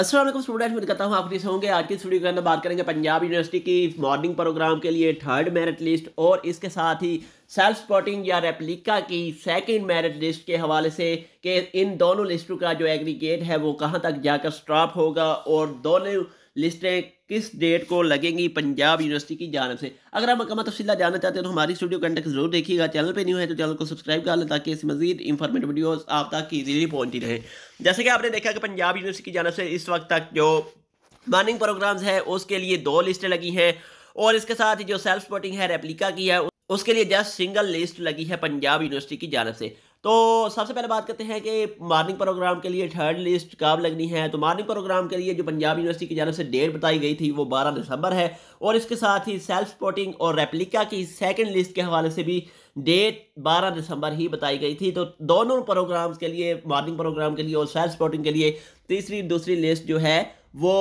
असल स्टूडेंट मैं कहता हूँ आप किस होंगे आज की स्टूडियो के अंदर बात करेंगे पंजाब यूनिवर्सिटी की मॉर्निंग प्रोग्राम के लिए थर्ड मेरिट लिस्ट और इसके साथ ही सेल्फ स्पॉटिंग या रेप्लिका की सेकंड मेरिट लिस्ट के हवाले से कि इन दोनों लिस्टों का जो एग्रीगेट है वो कहाँ तक जाकर स्टॉप होगा और दोनों लिस्टें किस डेट को लगेंगी पंजाब यूनिवर्सिटी की जानब से अगर आप मकमा तफसीला मतलब जानना चाहते हैं तो हमारी स्टूडियो कंटेक्ट जरूर देखिएगा चैनल पे नहीं है तो चैनल को सब्सक्राइब कर लें ताकि ऐसी मजीद इंफॉर्मेटिव वीडियोस आप तक ईजीली पहुंचती रहे जैसे कि आपने देखा कि पंजाब यूनिवर्सिटी की जानब से इस वक्त तक जो मॉर्निंग प्रोग्राम्स है उसके लिए दो लिस्टें लगी हैं और इसके साथ ही जो सेल्फ स्पोर्टिंग है रेप्लिका की है उसके लिए जस्ट सिंगल लिस्ट लगी है पंजाब यूनिवर्सिटी की जानब से तो सबसे पहले बात करते हैं कि मॉर्निंग प्रोग्राम के लिए थर्ड लिस्ट कब लगनी है तो मॉर्निंग प्रोग्राम के लिए जो पंजाब यूनिवर्सिटी की जानव से डेट बताई गई थी वो बारह दिसंबर है और इसके साथ ही सेल्फ स्पोर्टिंग और रेप्लिका की सेकेंड लिस्ट के हवाले से भी डेट 12 दिसंबर ही बताई गई थी तो दोनों प्रोग्राम्स के लिए मॉर्निंग प्रोग्राम के लिए और सेल्फ स्पोर्टिंग के लिए तीसरी दूसरी लिस्ट जो है वो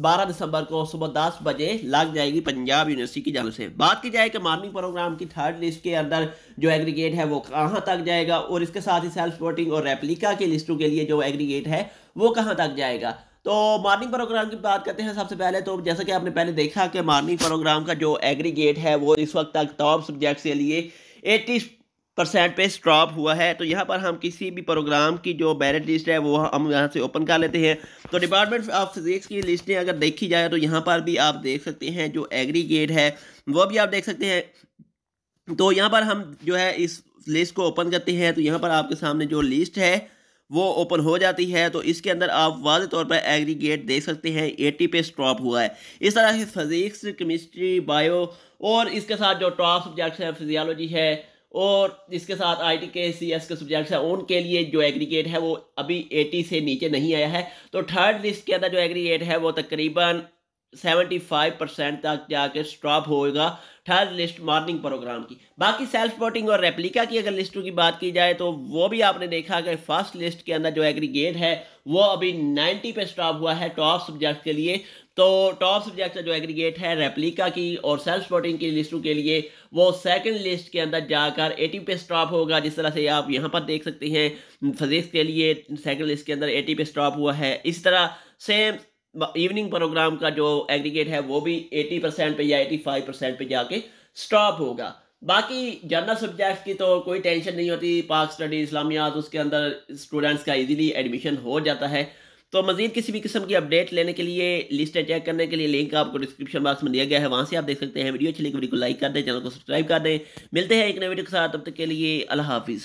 12 दिसंबर को सुबह दस बजे लग जाएगी पंजाब यूनिवर्सिटी की जानब से बात की जाए कि मार्निंग प्रोग्राम की थर्ड लिस्ट के अंदर जो एग्रीगेट है वो कहाँ तक जाएगा और इसके साथ ही सेल्फ वोटिंग और रेप्लिका की लिस्टों के लिए जो एग्रीगेट है वो कहाँ तक जाएगा तो मार्निंग प्रोग्राम की बात करते हैं सबसे पहले तो जैसा कि आपने पहले देखा कि मार्निंग प्रोग्राम का जो एग्रीगेट है वो इस वक्त तक टॉप सब्जेक्ट के लिए एट्टी परसेंट पे स्टॉप हुआ है तो यहाँ पर हम किसी भी प्रोग्राम की जो बैलेट लिस्ट है वो हम यहाँ से ओपन कर लेते हैं तो डिपार्टमेंट ऑफ फिजिक्स की लिस्टें अगर देखी जाए तो यहाँ पर भी आप देख सकते हैं जो एग्रीगेट है वो भी आप देख सकते हैं तो यहाँ पर हम जो है इस लिस्ट को ओपन करते हैं तो यहाँ पर आपके सामने जो लिस्ट है वो ओपन हो जाती है तो इसके अंदर आप वाज तौर पर एग्रीगेट देख सकते हैं 80 पे स्टॉप हुआ है इस तरह से फिजिक्स केमिस्ट्री बायो और इसके साथ जो टॉप सब्जेक्ट्स हैं फिजियोलॉजी है और इसके साथ आई टी के सी एस के सब्जेक्ट्स हैं उनके लिए जो एग्रीगेट है वो अभी एटी से नीचे नहीं आया है तो थर्ड लिस्ट के अंदर जो एग्रीगेट है वो तकरीबन सेवेंटी फाइव परसेंट तक जाके स्टॉप होगा थर्ड लिस्ट मॉर्निंग प्रोग्राम की बाकी सेल्फ वोटिंग और रेप्लिका की अगर लिस्टों की बात की जाए तो वो भी आपने देखा कि फर्स्ट लिस्ट के अंदर जो एग्रीगेट है वो अभी नाइन्टी पे स्टॉप हुआ है टॉप सब्जेक्ट के लिए तो टॉप सब्जेक्ट का जो एग्रीगेट है रेप्लिका की और सेल्फ वोटिंग की लिस्टों के लिए वो सेकेंड लिस्ट के अंदर जाकर एटी पे स्टॉप होगा जिस तरह से आप यहाँ पर देख सकते हैं फिजिक्स के लिए सेकेंड लिस्ट के अंदर एटी पे स्टॉप हुआ है इस तरह सेम इवनिंग प्रोग्राम का जो एग्रीगेट है वो भी 80 परसेंट पर या 85 परसेंट पर जाके स्टॉप होगा बाकी जनरल सब्जेक्ट्स की तो कोई टेंशन नहीं होती पाक स्टडी इस्लामियात उसके अंदर स्टूडेंट्स का इजीली एडमिशन हो जाता है तो मज़ीद किसी भी किस्म की अपडेट लेने के लिए लिस्ट चेक करने के लिए लिंक आपको डिस्क्रिप्शन बॉक्स में दिया गया है वहाँ से आप देख सकते हैं वीडियो अच्छी लिखी वीडियो को लाइक कर दें चैनल को सब्सक्राइब कर दें मिलते हैं एक नए वीडियो के साथ तब तक के लिए अल्लाह हाफिज़